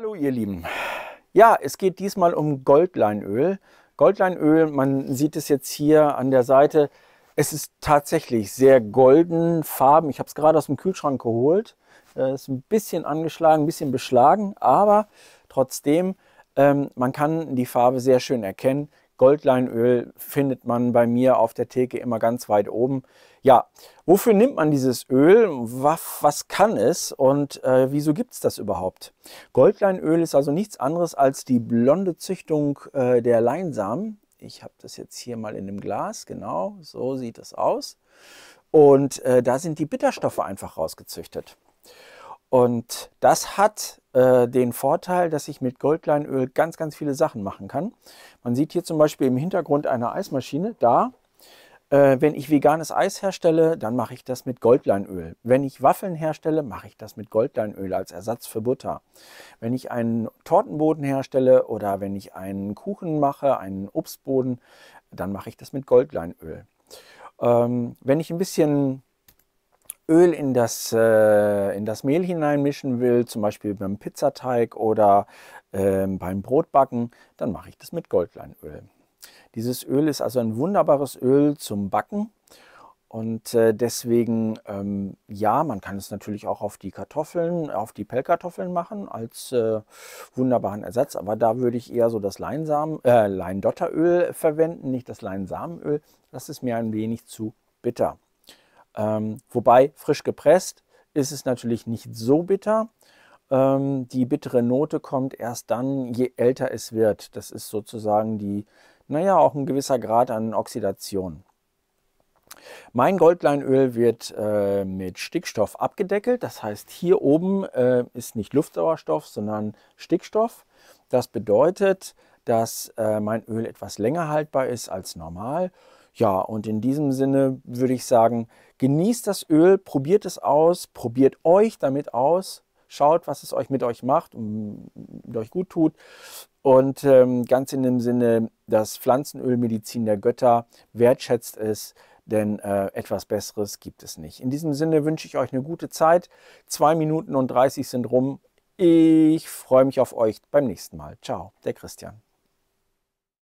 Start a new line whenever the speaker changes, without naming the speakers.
Hallo ihr Lieben. Ja, es geht diesmal um Goldleinöl. Goldleinöl, man sieht es jetzt hier an der Seite. Es ist tatsächlich sehr golden, farben. Ich habe es gerade aus dem Kühlschrank geholt. Es äh, ist ein bisschen angeschlagen, ein bisschen beschlagen, aber trotzdem, ähm, man kann die Farbe sehr schön erkennen. Goldleinöl findet man bei mir auf der Theke immer ganz weit oben. Ja, wofür nimmt man dieses Öl? Was, was kann es und äh, wieso gibt es das überhaupt? Goldleinöl ist also nichts anderes als die blonde Züchtung äh, der Leinsamen. Ich habe das jetzt hier mal in dem Glas, genau, so sieht das aus. Und äh, da sind die Bitterstoffe einfach rausgezüchtet. Und das hat äh, den Vorteil, dass ich mit Goldleinöl ganz, ganz viele Sachen machen kann. Man sieht hier zum Beispiel im Hintergrund eine Eismaschine, da. Äh, wenn ich veganes Eis herstelle, dann mache ich das mit Goldleinöl. Wenn ich Waffeln herstelle, mache ich das mit Goldleinöl als Ersatz für Butter. Wenn ich einen Tortenboden herstelle oder wenn ich einen Kuchen mache, einen Obstboden, dann mache ich das mit Goldleinöl. Ähm, wenn ich ein bisschen Öl in das, äh, in das Mehl hineinmischen will, zum Beispiel beim Pizzateig oder äh, beim Brotbacken, dann mache ich das mit Goldleinöl. Dieses Öl ist also ein wunderbares Öl zum Backen. Und äh, deswegen, ähm, ja, man kann es natürlich auch auf die Kartoffeln, auf die Pellkartoffeln machen als äh, wunderbaren Ersatz. Aber da würde ich eher so das Leinsamen, äh, Leindotteröl verwenden, nicht das Leinsamenöl. Das ist mir ein wenig zu bitter. Ähm, wobei frisch gepresst ist es natürlich nicht so bitter. Ähm, die bittere Note kommt erst dann, je älter es wird. Das ist sozusagen die, naja, auch ein gewisser Grad an Oxidation. Mein Goldleinöl wird äh, mit Stickstoff abgedeckelt. Das heißt, hier oben äh, ist nicht Luftsauerstoff, sondern Stickstoff. Das bedeutet, dass äh, mein Öl etwas länger haltbar ist als normal. Ja, und in diesem Sinne würde ich sagen, genießt das Öl, probiert es aus, probiert euch damit aus, schaut, was es euch mit euch macht und mit euch gut tut. Und ähm, ganz in dem Sinne, das Pflanzenölmedizin der Götter wertschätzt es, denn äh, etwas Besseres gibt es nicht. In diesem Sinne wünsche ich euch eine gute Zeit. Zwei Minuten und 30 sind rum. Ich freue mich auf euch beim nächsten Mal. Ciao, der Christian.